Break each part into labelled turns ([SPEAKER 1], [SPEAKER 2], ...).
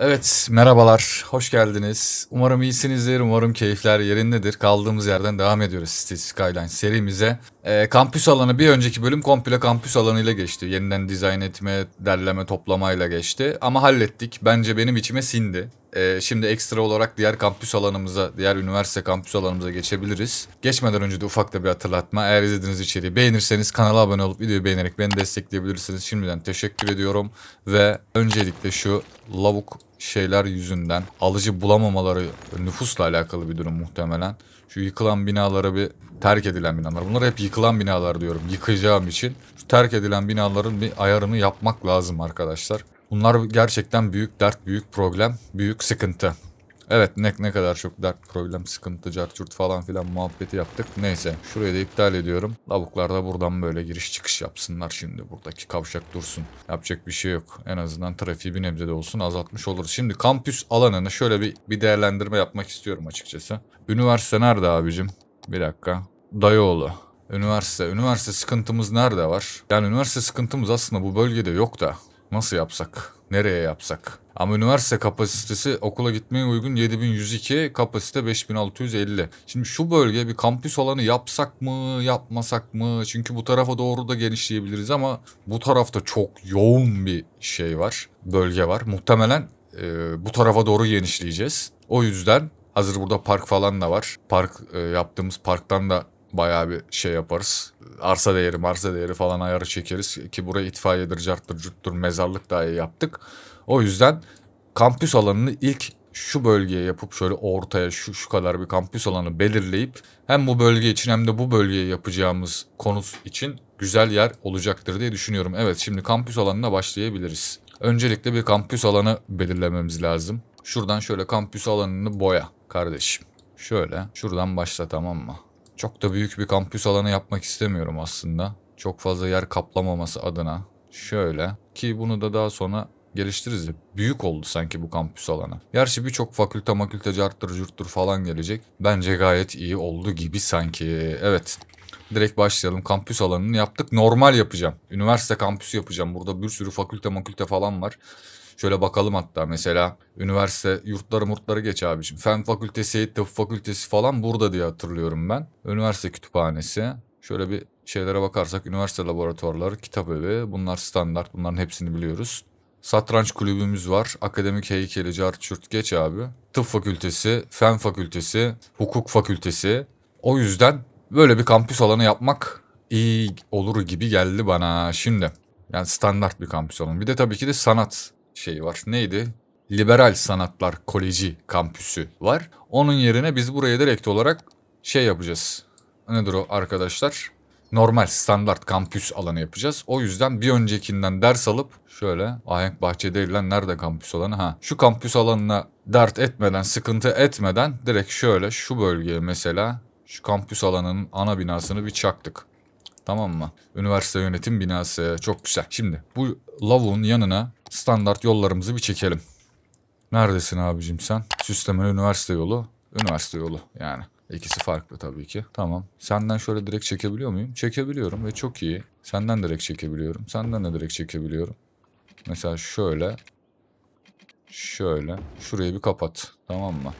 [SPEAKER 1] Evet merhabalar, hoş geldiniz. Umarım iyisinizdir, umarım keyifler yerindedir. Kaldığımız yerden devam ediyoruz City Skyline serimize. E, kampüs alanı bir önceki bölüm komple kampüs alanıyla geçti. Yeniden dizayn etme, derleme, toplamayla geçti. Ama hallettik. Bence benim içime sindi. E, şimdi ekstra olarak diğer kampüs alanımıza, diğer üniversite kampüs alanımıza geçebiliriz. Geçmeden önce de ufak da bir hatırlatma. Eğer izlediğiniz içeriği beğenirseniz kanala abone olup videoyu beğenerek beni destekleyebilirsiniz. Şimdiden teşekkür ediyorum. Ve öncelikle şu lavuk şeyler yüzünden alıcı bulamamaları nüfusla alakalı bir durum muhtemelen. Şu yıkılan binalara bir terk edilen binalar. Bunlar hep yıkılan binalar diyorum yıkacağım için. Şu terk edilen binaların bir ayarını yapmak lazım arkadaşlar. Bunlar gerçekten büyük dert, büyük problem, büyük sıkıntı. Evet ne, ne kadar çok dert problem sıkıntı cartürt falan filan muhabbeti yaptık. Neyse şurayı da iptal ediyorum. Lavuklar da buradan böyle giriş çıkış yapsınlar şimdi buradaki kavşak dursun. Yapacak bir şey yok. En azından trafiği bir nebze de olsun azaltmış oluruz. Şimdi kampüs alanını şöyle bir, bir değerlendirme yapmak istiyorum açıkçası. Üniversite nerede abicim? Bir dakika. Dayıoğlu. Üniversite. Üniversite sıkıntımız nerede var? Yani üniversite sıkıntımız aslında bu bölgede yok da. Nasıl yapsak? Nereye yapsak? Ama üniversite kapasitesi okula gitmeye uygun 7102, kapasite 5650. Şimdi şu bölge bir kampüs alanı yapsak mı, yapmasak mı? Çünkü bu tarafa doğru da genişleyebiliriz ama bu tarafta çok yoğun bir şey var, bölge var. Muhtemelen e, bu tarafa doğru genişleyeceğiz. O yüzden hazır burada park falan da var. Park e, yaptığımız parktan da bayağı bir şey yaparız. Arsa değeri marsa değeri falan ayarı çekeriz. Ki buraya itfaiyedir, carttır, cuttur, mezarlık dahi yaptık. O yüzden kampüs alanını ilk şu bölgeye yapıp şöyle ortaya şu, şu kadar bir kampüs alanı belirleyip hem bu bölge için hem de bu bölgeye yapacağımız konut için güzel yer olacaktır diye düşünüyorum. Evet şimdi kampüs alanına başlayabiliriz. Öncelikle bir kampüs alanı belirlememiz lazım. Şuradan şöyle kampüs alanını boya kardeşim. Şöyle şuradan başla tamam mı? Çok da büyük bir kampüs alanı yapmak istemiyorum aslında. Çok fazla yer kaplamaması adına. Şöyle ki bunu da daha sonra geliştiririz. Büyük oldu sanki bu kampüs alanı. Gerçi birçok fakülte makülte carttır curttur falan gelecek. Bence gayet iyi oldu gibi sanki. Evet direkt başlayalım. Kampüs alanını yaptık. Normal yapacağım. Üniversite kampüsü yapacağım. Burada bir sürü fakülte makülte falan var. Şöyle bakalım hatta mesela üniversite yurtları murtları geç abicim. Fen fakültesi, tıp fakültesi falan burada diye hatırlıyorum ben. Üniversite kütüphanesi. Şöyle bir şeylere bakarsak üniversite laboratuvarları, kitap evi bunlar standart bunların hepsini biliyoruz. Satranç kulübümüz var. Akademik heykeli, çürt geç abi. Tıp fakültesi, fen fakültesi, hukuk fakültesi. O yüzden böyle bir kampüs alanı yapmak iyi olur gibi geldi bana şimdi. Yani standart bir kampüs alanı. Bir de tabii ki de sanat şeyi var. Neydi? Liberal Sanatlar Koleji kampüsü var. Onun yerine biz buraya direkt olarak şey yapacağız. Nedir o arkadaşlar? Normal standart kampüs alanı yapacağız. O yüzden bir öncekinden ders alıp şöyle Ahenk bahçede değil lan nerede kampüs alanı? Ha şu kampüs alanına dert etmeden sıkıntı etmeden direkt şöyle şu bölgeye mesela şu kampüs alanının ana binasını bir çaktık. Tamam mı? Üniversite yönetim binası çok güzel. Şimdi bu lavuğun yanına standart yollarımızı bir çekelim. Neredesin abicim sen? Süsleme üniversite yolu. Üniversite yolu yani. İkisi farklı tabii ki. Tamam. Senden şöyle direkt çekebiliyor muyum? Çekebiliyorum ve çok iyi. Senden direkt çekebiliyorum. Senden de direkt çekebiliyorum. Mesela şöyle. Şöyle. Şurayı bir kapat. Tamam mı?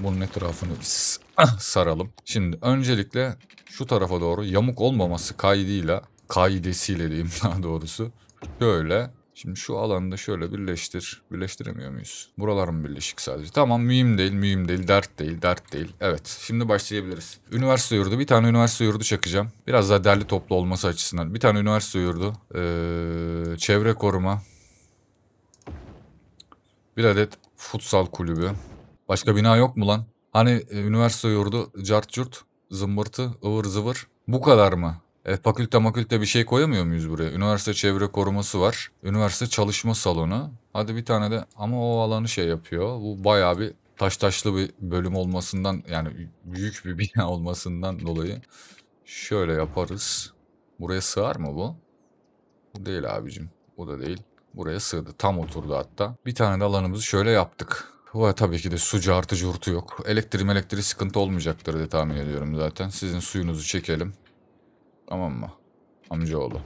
[SPEAKER 1] Bunun etrafını bir saralım. Şimdi öncelikle şu tarafa doğru yamuk olmaması kaydıyla, kaidesiyle diyeyim daha doğrusu. Şöyle Şimdi şu alanda şöyle birleştir. Birleştiremiyor muyuz? Buralar mı birleşik sadece? Tamam mühim değil, mühim değil, dert değil, dert değil. Evet şimdi başlayabiliriz. Üniversite yurdu. Bir tane üniversite yurdu çakacağım. Biraz daha derli toplu olması açısından. Bir tane üniversite yurdu. Ee, çevre koruma. Bir adet futsal kulübü. Başka bina yok mu lan? Hani e, üniversite yurdu, cart curt, zımbırtı, ıvır zıvır. Bu kadar mı? E, fakülte makülte bir şey koyamıyor muyuz buraya? Üniversite çevre koruması var. Üniversite çalışma salonu. Hadi bir tane de ama o alanı şey yapıyor. Bu bayağı bir taş taşlı bir bölüm olmasından yani büyük bir bina olmasından dolayı şöyle yaparız. Buraya sığar mı bu? Bu değil abicim. Bu da değil. Buraya sığdı. Tam oturdu hatta. Bir tane de alanımızı şöyle yaptık. Vay tabii ki de sucu artı curtu yok. Elektrik elektriği sıkıntı olmayacaktır diye tahmin ediyorum zaten. Sizin suyunuzu çekelim. Tamam mı? Amcaoğlu.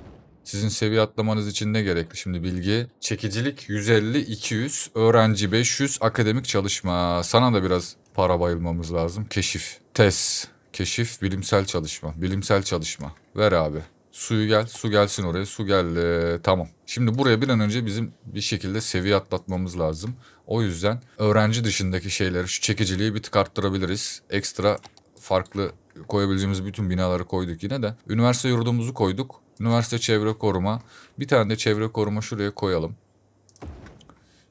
[SPEAKER 1] Sizin seviye atlamanız için ne gerekli şimdi bilgi? Çekicilik 150, 200, öğrenci 500, akademik çalışma. Sana da biraz para bayılmamız lazım. Keşif, tes, keşif, bilimsel çalışma, bilimsel çalışma. Ver abi. Suyu gel, su gelsin oraya, su geldi. Tamam. Şimdi buraya bir an önce bizim bir şekilde seviye atlatmamız lazım. O yüzden öğrenci dışındaki şeyleri, şu çekiciliği bir tık arttırabiliriz. Ekstra farklı koyabileceğimiz bütün binaları koyduk yine de. Üniversite yurdumuzu koyduk. Üniversite çevre koruma. Bir tane de çevre koruma şuraya koyalım.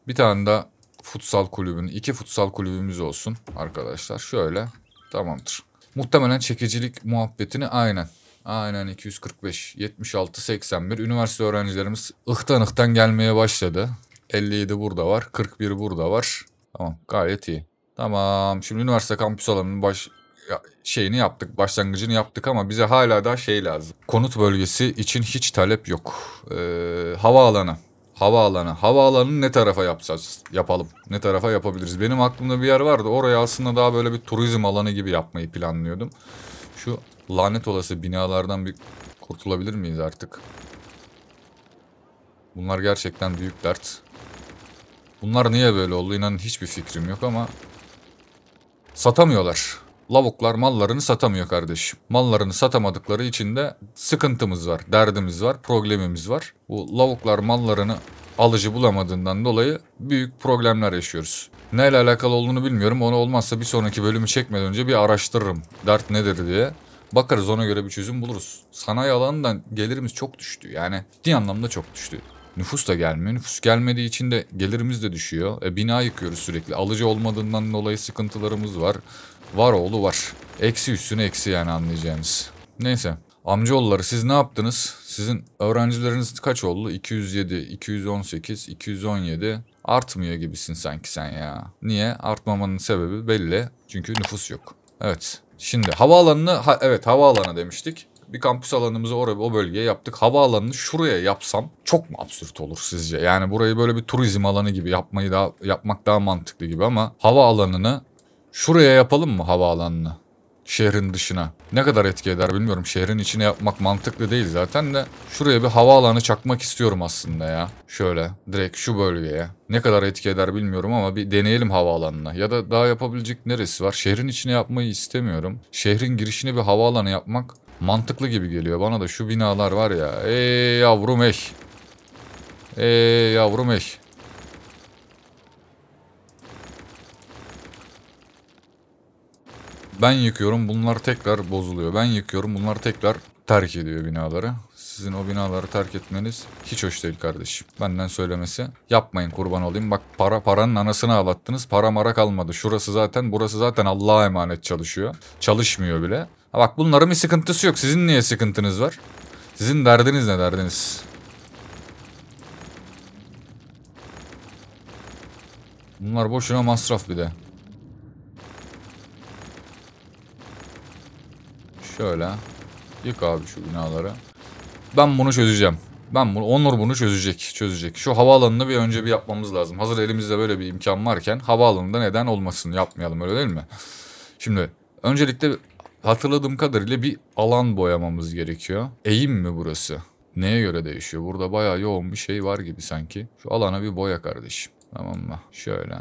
[SPEAKER 1] Bir tane de futsal kulübün, iki futsal kulübümüz olsun arkadaşlar. Şöyle tamamdır. Muhtemelen çekicilik muhabbetini aynen. Aynen 245, 76, 81. Üniversite öğrencilerimiz ıhtan ıhtan gelmeye başladı. 57 burada var, 41 burada var. Tamam gayet iyi. Tamam şimdi üniversite kampüs alanının baş, şeyini yaptık, başlangıcını yaptık ama bize hala daha şey lazım. Konut bölgesi için hiç talep yok. Ee, havaalanı. Havaalanı. Havaalanını ne tarafa yapacağız? Yapalım. Ne tarafa yapabiliriz? Benim aklımda bir yer vardı. Orayı aslında daha böyle bir turizm alanı gibi yapmayı planlıyordum. Şu lanet olası binalardan bir kurtulabilir miyiz artık? Bunlar gerçekten büyük dert. Bunlar niye böyle oldu? İnanın hiçbir fikrim yok ama satamıyorlar lavuklar mallarını satamıyor kardeşim. Mallarını satamadıkları için de sıkıntımız var, derdimiz var, problemimiz var. Bu lavuklar mallarını alıcı bulamadığından dolayı büyük problemler yaşıyoruz. Neyle alakalı olduğunu bilmiyorum. Onu olmazsa bir sonraki bölümü çekmeden önce bir araştırırım. Dert nedir diye. Bakarız ona göre bir çözüm buluruz. Sanayi alanından gelirimiz çok düştü. Yani ciddi anlamda çok düştü. Nüfus da gelmiyor. Nüfus gelmediği için de gelirimiz de düşüyor. E, bina yıkıyoruz sürekli. Alıcı olmadığından dolayı sıkıntılarımız var. Var oğlu var. Eksi üstüne eksi yani anlayacağınız. Neyse. Amcaoğulları siz ne yaptınız? Sizin öğrencileriniz kaç oldu? 207, 218, 217. Artmıyor gibisin sanki sen ya. Niye? Artmamanın sebebi belli. Çünkü nüfus yok. Evet. Şimdi havaalanını, ha, evet havaalanı demiştik. Bir kampüs alanımızı oraya, o bölgeye yaptık. Havaalanını şuraya yapsam çok mu absürt olur sizce? Yani burayı böyle bir turizm alanı gibi yapmayı daha, yapmak daha mantıklı gibi ama havaalanını Şuraya yapalım mı havaalanını? Şehrin dışına. Ne kadar etki eder bilmiyorum. Şehrin içine yapmak mantıklı değil zaten de. Şuraya bir havaalanı çakmak istiyorum aslında ya. Şöyle direkt şu bölgeye. Ne kadar etki eder bilmiyorum ama bir deneyelim havaalanına. Ya da daha yapabilecek neresi var? Şehrin içine yapmayı istemiyorum. Şehrin girişine bir havaalanı yapmak mantıklı gibi geliyor. Bana da şu binalar var ya. Ey yavrum ey. Ey yavrum ey. Ben yıkıyorum bunlar tekrar bozuluyor. Ben yıkıyorum bunlar tekrar terk ediyor binaları. Sizin o binaları terk etmeniz hiç hoş değil kardeşim. Benden söylemesi. Yapmayın kurban olayım. Bak para paranın anasını ağlattınız. Para mara kalmadı. Şurası zaten burası zaten Allah'a emanet çalışıyor. Çalışmıyor bile. Ha bak bunların bir sıkıntısı yok. Sizin niye sıkıntınız var? Sizin derdiniz ne derdiniz? Bunlar boşuna masraf bir de. Şöyle. Yık abi şu binaları. Ben bunu çözeceğim. Ben bunu, Onur bunu çözecek, çözecek. Şu havaalanını bir önce bir yapmamız lazım. Hazır elimizde böyle bir imkan varken havaalanında neden olmasın yapmayalım öyle değil mi? Şimdi öncelikle hatırladığım kadarıyla bir alan boyamamız gerekiyor. Eğim mi burası? Neye göre değişiyor? Burada bayağı yoğun bir şey var gibi sanki. Şu alana bir boya kardeşim. Tamam mı? Şöyle.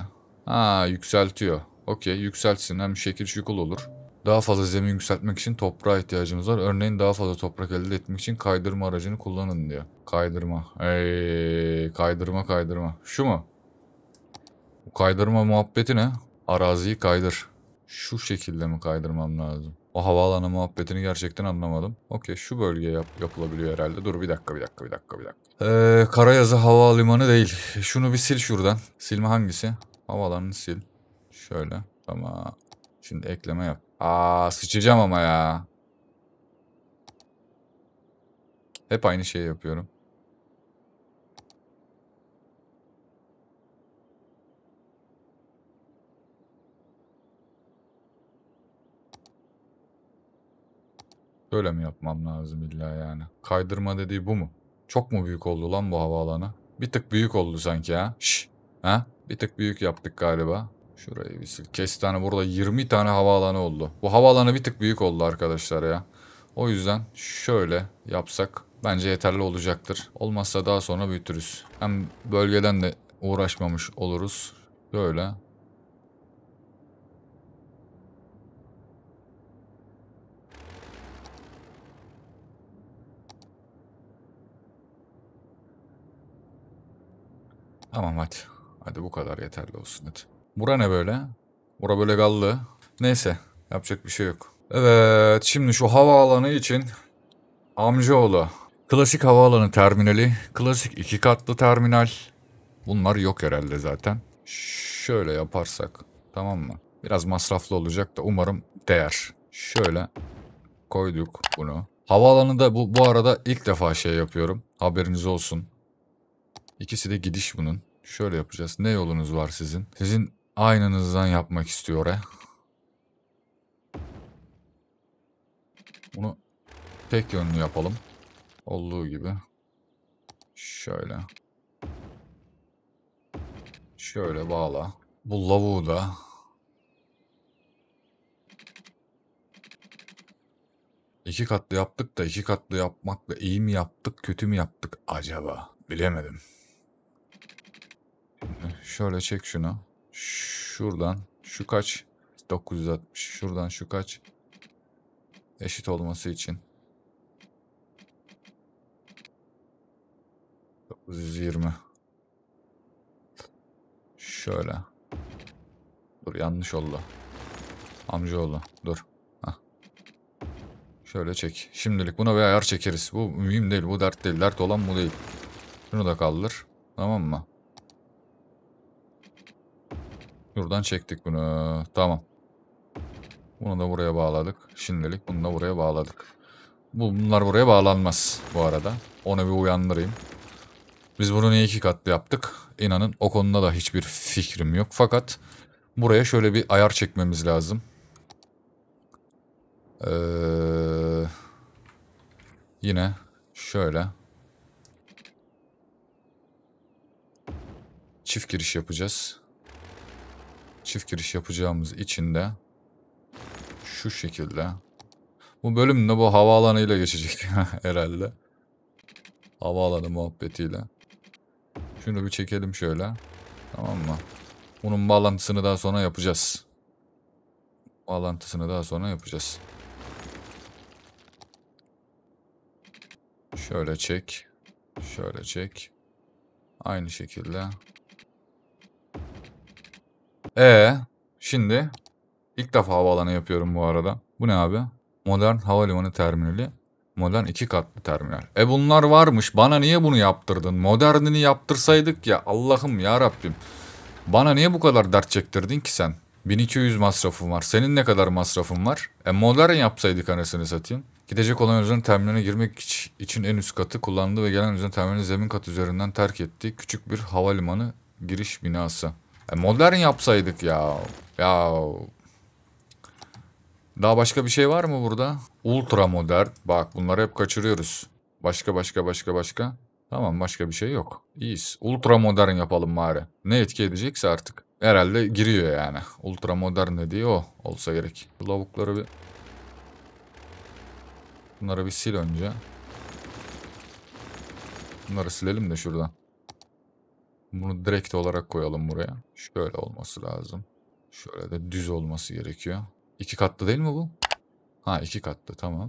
[SPEAKER 1] Ha yükseltiyor. Okey yükseltsin hem şekil şukul olur. Daha fazla zemin yükseltmek için toprağa ihtiyacımız var. Örneğin daha fazla toprak elde etmek için kaydırma aracını kullanın diyor. Kaydırma. Ey, kaydırma kaydırma. Şu mu? Bu kaydırma muhabbeti ne? Araziyi kaydır. Şu şekilde mi kaydırmam lazım? O havaalanı muhabbetini gerçekten anlamadım. Okey şu bölge yap yapılabiliyor herhalde. Dur bir dakika bir dakika bir dakika bir dakika. Ee, Karayazı Havalimanı değil. Şunu bir sil şuradan. Silme hangisi? Havalanını sil. Şöyle. Tamam. Şimdi ekleme yap. Aa sıçacağım ama ya. Hep aynı şeyi yapıyorum. Böyle mi yapmam lazım illa yani? Kaydırma dediği bu mu? Çok mu büyük oldu lan bu havaalanı? Bir tık büyük oldu sanki ha. Şş. Ha? Bir tık büyük yaptık galiba. Şurayı bir sil. Kestane burada 20 tane havaalanı oldu. Bu havaalanı bir tık büyük oldu arkadaşlar ya. O yüzden şöyle yapsak bence yeterli olacaktır. Olmazsa daha sonra büyütürüz. Hem bölgeden de uğraşmamış oluruz. Böyle. Tamam hadi. Hadi bu kadar yeterli olsun hadi. Bura ne böyle? Bura böyle gallı. Neyse yapacak bir şey yok. Evet şimdi şu havaalanı için amcaoğlu. Klasik havaalanı terminali. Klasik iki katlı terminal. Bunlar yok herhalde zaten. Şöyle yaparsak tamam mı? Biraz masraflı olacak da umarım değer. Şöyle koyduk bunu. Havaalanında bu, bu arada ilk defa şey yapıyorum. Haberiniz olsun. İkisi de gidiş bunun. Şöyle yapacağız. Ne yolunuz var sizin? Sizin aynınızdan yapmak istiyor he. Bunu tek yönlü yapalım. Olduğu gibi. Şöyle. Şöyle bağla. Bu lavuğu da İki katlı yaptık da iki katlı yapmakla iyi mi yaptık kötü mü yaptık acaba? Bilemedim. şöyle çek şunu. Şuradan şu kaç? 960. Şuradan şu kaç? Eşit olması için. 920. Şöyle. Dur yanlış oldu. amca oldu dur. Heh. Şöyle çek. Şimdilik buna bir ayar çekeriz. Bu mühim değil. Bu dert değil. Dert olan bu değil. Şunu da kaldır. Tamam mı? Buradan çektik bunu. Tamam. Bunu da buraya bağladık. Şimdilik bunu da buraya bağladık. Bunlar buraya bağlanmaz bu arada. Onu bir uyandırayım. Biz bunu niye iki katlı yaptık? İnanın o konuda da hiçbir fikrim yok. Fakat buraya şöyle bir ayar çekmemiz lazım. Ee, yine şöyle. Çift giriş yapacağız çift giriş yapacağımız için de şu şekilde. Bu bölüm de bu havaalanıyla geçecek herhalde. Havaalanı muhabbetiyle. Şunu bir çekelim şöyle. Tamam mı? Bunun bağlantısını daha sonra yapacağız. Bağlantısını daha sonra yapacağız. Şöyle çek. Şöyle çek. Aynı şekilde. Ee, şimdi ilk defa havaalanı yapıyorum bu arada. Bu ne abi? Modern havalimanı terminali. Modern iki katlı terminal. E bunlar varmış. Bana niye bunu yaptırdın? Modernini yaptırsaydık ya. Allah'ım ya Rabbim. Bana niye bu kadar dert çektirdin ki sen? 1200 masrafım var. Senin ne kadar masrafın var? E modern yapsaydık anasını satayım. Gidecek olan özel terminaline girmek için en üst katı kullandı ve gelen özel terminali zemin katı üzerinden terk etti. Küçük bir havalimanı giriş binası. E, modern yapsaydık ya. Ya. Daha başka bir şey var mı burada? Ultra modern. Bak bunları hep kaçırıyoruz. Başka başka başka başka. Tamam başka bir şey yok. İyiyiz. Ultra modern yapalım bari. Ne etki edecekse artık. Herhalde giriyor yani. Ultra modern dediği o olsa gerek. Lavukları bir... Bunları bir sil önce. Bunları silelim de şuradan. Bunu direkt olarak koyalım buraya. Şöyle olması lazım. Şöyle de düz olması gerekiyor. İki katlı değil mi bu? Ha iki katlı tamam.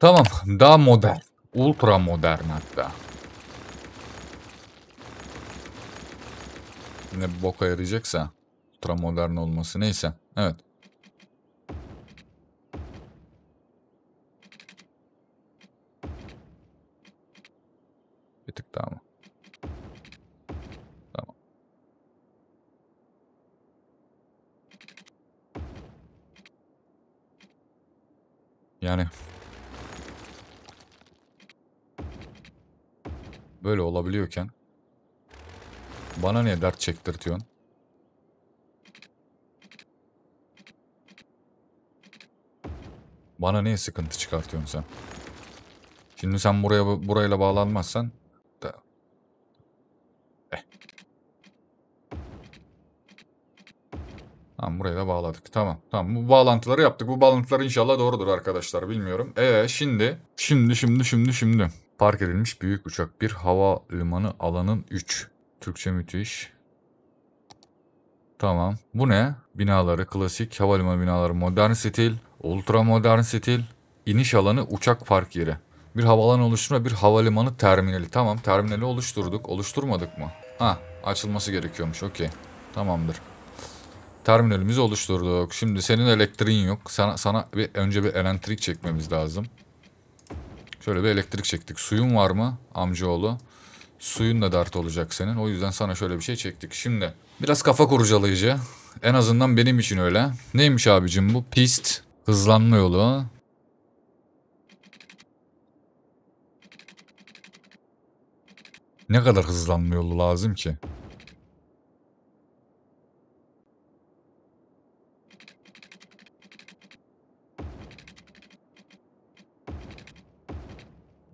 [SPEAKER 1] Tamam daha modern. Ultra modern hatta. Ne boka yarayacaksa. Ultra modern olması neyse. Evet. Bir tık daha mı? Yani. Böyle olabiliyorken. Bana niye dert çektirtiyorsun? Bana niye sıkıntı çıkartıyorsun sen? Şimdi sen buraya burayla bağlanmazsan Tamam buraya da bağladık. Tamam. Tamam bu bağlantıları yaptık. Bu bağlantılar inşallah doğrudur arkadaşlar. Bilmiyorum. eee şimdi şimdi şimdi şimdi şimdi. Park edilmiş büyük uçak. Bir hava limanı alanın 3. Türkçe müthiş. Tamam. Bu ne? Binaları klasik. Havalimanı binaları modern stil. Ultra modern stil. İniş alanı uçak park yeri. Bir havalan oluşturma bir havalimanı terminali. Tamam terminali oluşturduk. Oluşturmadık mı? Ha açılması gerekiyormuş okey. Tamamdır terminalimizi oluşturduk. Şimdi senin elektriğin yok. Sana, sana bir, önce bir elektrik çekmemiz lazım. Şöyle bir elektrik çektik. Suyun var mı amcaoğlu? Suyun da dert olacak senin. O yüzden sana şöyle bir şey çektik. Şimdi biraz kafa kurcalayıcı. En azından benim için öyle. Neymiş abicim bu? Pist. Hızlanma yolu. Ne kadar hızlanma yolu lazım ki?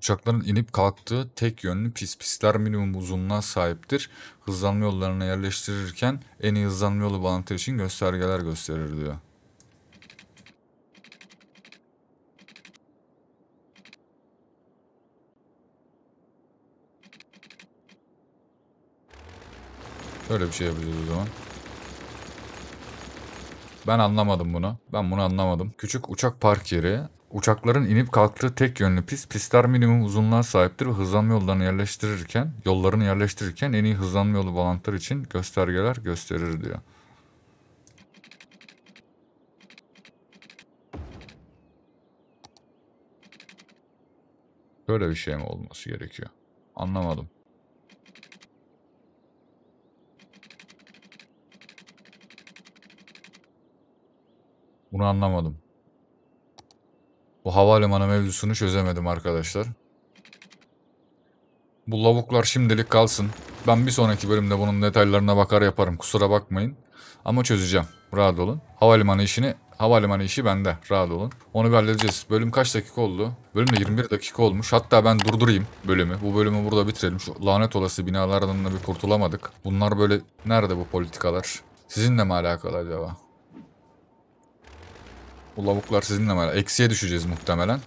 [SPEAKER 1] Uçakların inip kalktığı tek yönlü pis pisler minimum uzunluğa sahiptir. Hızlanma yollarına yerleştirirken en iyi hızlanma yolu bağlantı için göstergeler gösterir diyor. Şöyle bir şey yapacağız o zaman. Ben anlamadım bunu. Ben bunu anlamadım. Küçük uçak park yeri. Uçakların inip kalktığı tek yönlü pist, pistler minimum uzunluğa sahiptir ve hızlanma yollarını yerleştirirken, yollarını yerleştirirken en iyi hızlanma yolu bağlantılar için göstergeler gösterir diyor. Böyle bir şey mi olması gerekiyor? Anlamadım. Bunu anlamadım. Bu havalimanı mevzusunu çözemedim arkadaşlar. Bu lavuklar şimdilik kalsın. Ben bir sonraki bölümde bunun detaylarına bakar yaparım. Kusura bakmayın. Ama çözeceğim. Rahat olun. Havalimanı işini havalimanı işi bende. Rahat olun. Onu bir halledeceğiz. Bölüm kaç dakika oldu? Bölüm de 21 dakika olmuş. Hatta ben durdurayım bölümü. Bu bölümü burada bitirelim. Şu lanet olası binalardan da bir kurtulamadık. Bunlar böyle nerede bu politikalar? Sizinle mi alakalı acaba? Bu lavuklar sizinle mi? Eksiye düşeceğiz muhtemelen.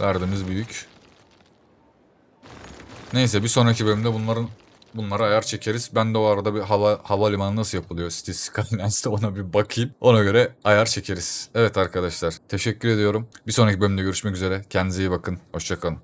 [SPEAKER 1] Derdimiz büyük. Neyse bir sonraki bölümde bunların bunlara ayar çekeriz. Ben de o arada bir hava havalimanı nasıl yapılıyor City Skylines'te ona bir bakayım. Ona göre ayar çekeriz. Evet arkadaşlar teşekkür ediyorum. Bir sonraki bölümde görüşmek üzere. Kendinize iyi bakın. Hoşçakalın.